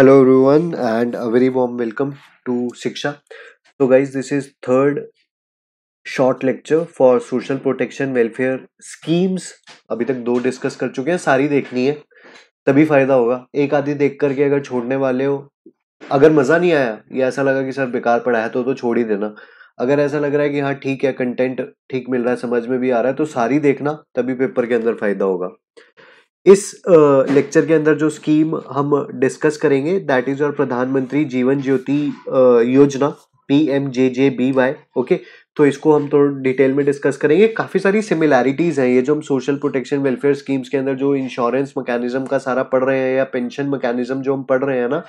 hello everyone and a very warm welcome to Shiksha तो guys this is third short lecture for social protection welfare schemes अभी तक दो discuss कर चुके हैं सारी देखनी है तभी फायदा होगा एक आधी देख करके अगर छोड़ने वाले हो अगर मज़ा नहीं आया या ऐसा लगा कि सर बेकार पढ़ा है तो तो छोड़ ही देना अगर ऐसा लग रहा है कि हाँ ठीक है कंटेंट ठीक मिल रहा है समझ में भी आ रहा है तो सारी देखना तभी पेपर के अंदर फायदा होगा इस लेक्चर के अंदर जो स्कीम हम डिस्कस करेंगे दैट इज योर प्रधानमंत्री Jeevan Jyoti Yojana P M J J B Y okay तो इसको हम थोड़ा तो डिटेल में डिस्कस करेंगे काफ़ी सारी सिमिलैरिटीज़ हैं ये जो हम सोशल प्रोटेक्शन वेलफेयर स्कीम्स के अंदर जो इंश्योरेंस मैकेनिज्म का सारा पढ़ रहे हैं या पेंशन मैकेनिज्म जो हम पढ़ रहे हैं ना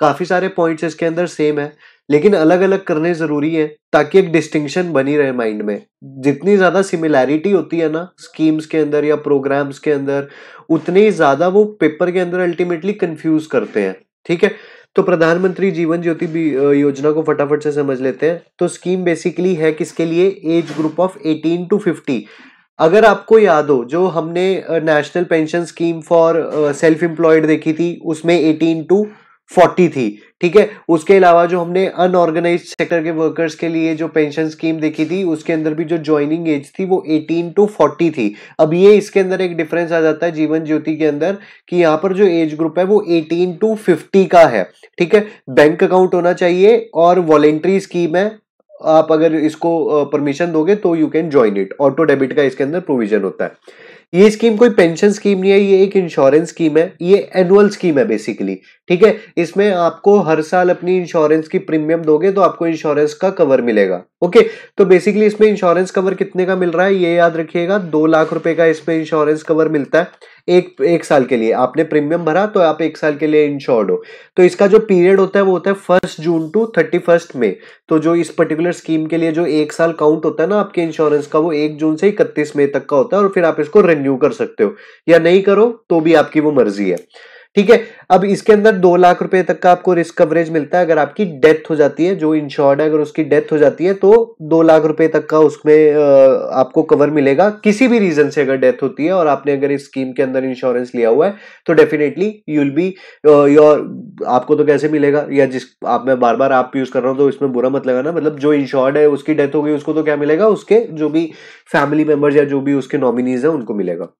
काफ़ी सारे पॉइंट्स इसके अंदर सेम है लेकिन अलग अलग करने ज़रूरी है ताकि एक डिस्टिंक्शन बनी रहे माइंड में जितनी ज़्यादा सिमिलैरिटी होती है ना स्कीम्स के अंदर या प्रोग्राम्स के अंदर उतने ही ज़्यादा वो पेपर के अंदर अल्टीमेटली कन्फ्यूज़ करते हैं ठीक है तो प्रधानमंत्री जीवन ज्योति योजना को फटाफट से समझ लेते हैं तो स्कीम बेसिकली है किसके लिए एज ग्रुप ऑफ 18 टू 50 अगर आपको याद हो जो हमने national pension scheme for self employed देखी थी उसमें 18 टू फोर्टी थी ठीक है उसके अलावा जो हमने अनऑर्गेनाइज सेक्टर के वर्कर्स के लिए जो पेंशन स्कीम देखी थी उसके अंदर भी जो ज्वाइनिंग एज थी वो 18 टू 40 थी अब ये इसके अंदर एक डिफरेंस आ जाता है जीवन ज्योति के अंदर कि यहाँ पर जो एज ग्रुप है वो 18 टू 50 का है ठीक है बैंक अकाउंट होना चाहिए और वॉलेंट्री स्कीम है आप अगर इसको परमिशन दोगे तो you can join it auto debit का इसके अंदर प्रोविजन होता है ये स्कीम कोई पेंशन स्कीम नहीं है ये एक इंश्योरेंस स्कीम है ये एनुअल स्कीम है बेसिकली ठीक है इसमें आपको हर साल अपनी इंश्योरेंस की प्रीमियम दोगे तो आपको इंश्योरेंस का कवर मिलेगा ओके तो बेसिकली इसमें इंश्योरेंस कवर कितने का मिल रहा है ये याद रखिएगा दो लाख रुपए का इसमें इंश्योरेंस कवर मिलता है एक एक साल के लिए आपने प्रीमियम भरा तो आप एक साल के लिए इंश्योर्ड हो तो इसका जो पीरियड होता है वो होता है first June to thirty first में तो जो इस पर्टिकुलर स्कीम के लिए जो एक साल काउंट होता है ना आपके इंश्योरेंस का वो एक जून से इकतीस मई तक का होता है और फिर आप इसको रिन्यू कर सकते हो या नहीं करो तो भी आपकी वो मर्जी है ठीक है अब इसके अंदर दो लाख रुपए तक का आपको रिस्क कवरेज मिलता है अगर आपकी डेथ हो जाती है जो इंश्योर्ड है अगर उसकी डेथ हो जाती है तो दो लाख रुपए तक का उसमें आपको कवर मिलेगा किसी भी रीजन से अगर डेथ होती है और आपने अगर इस स्कीम के अंदर इंश्योरेंस लिया हुआ है तो definitely you will be your आपको तो कैसे मिलेगा या जिस आप मैं बार बार आप यूज कर रहा हूँ तो इसमें बुरा मत लगाना मतलब जो इंश्योर्ड है उसकी डेथ हो गई उसको तो क्या मिलेगा उसके जो भी फैमिली मेंबर्स या जो भी उसके नॉमिनीज है उनको मिलेगा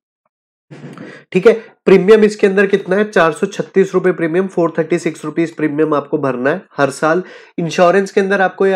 ठीक है प्रीमियम इसके अंदर कितना है चार सौ छत्तीस रुपए premium four thirty six rupees premium आपको भरना है हर साल इंश्योरेंस के अंदर आपको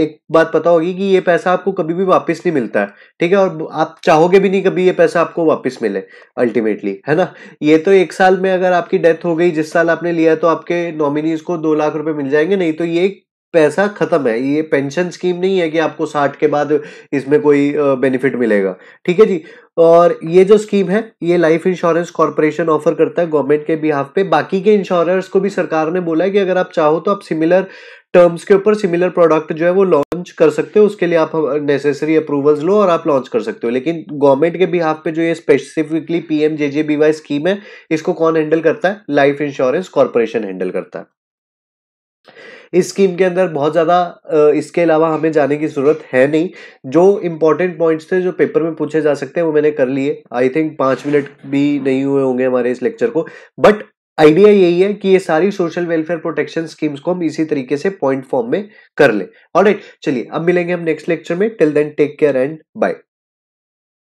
एक बात पता होगी कि ये पैसा आपको कभी भी वापस नहीं मिलता है ठीक है और आप चाहोगे भी नहीं कभी ये पैसा आपको वापस मिले अल्टीमेटली है ना ये तो एक साल में अगर आपकी डेथ हो गई जिस साल आपने लिया तो आपके नॉमिनीज को दो लाख रुपए मिल जाएंगे नहीं तो ये पैसा खत्म है ये पेंशन स्कीम नहीं है कि आपको साठ के बाद इसमें कोई बेनिफिट मिलेगा ठीक है जी और ये जो स्कीम है ये लाइफ इंश्योरेंस कॉरपोरेशन ऑफर करता है गवर्नमेंट के बिहाफ पे बाकी के इंश्योरेंस को भी सरकार ने बोला है कि अगर आप चाहो तो आप सिमिलर टर्म्स के ऊपर सिमिलर प्रोडक्ट जो है वो लॉन्च कर सकते हो उसके लिए आप नेसेसरी अप्रूवल्स लो और आप लॉन्च कर सकते हो लेकिन गवर्नमेंट के बिहाफ पे जो ये स्पेसिफिकली पीएमजेजेबीवाई स्कीम है इसको कौन हैंडल करता है लाइफ इंश्योरेंस कॉरपोरेशन हैंडल करता है इस स्कीम के अंदर बहुत ज़्यादा इसके अलावा हमें जाने की ज़रूरत है नहीं जो इंपॉर्टेंट पॉइंट्स थे जो पेपर में पूछे जा सकते हैं वो मैंने कर लिए आई थिंक पाँच मिनट भी नहीं हुए होंगे हमारे इस लेक्चर को बट आइडिया यही है कि ये सारी सोशल वेलफेयर प्रोटेक्शन स्कीम्स को हम इसी तरीके से पॉइंट फॉर्म में कर लें और चलिए अब मिलेंगे हम नेक्स्ट लेक्चर में till then take care and bye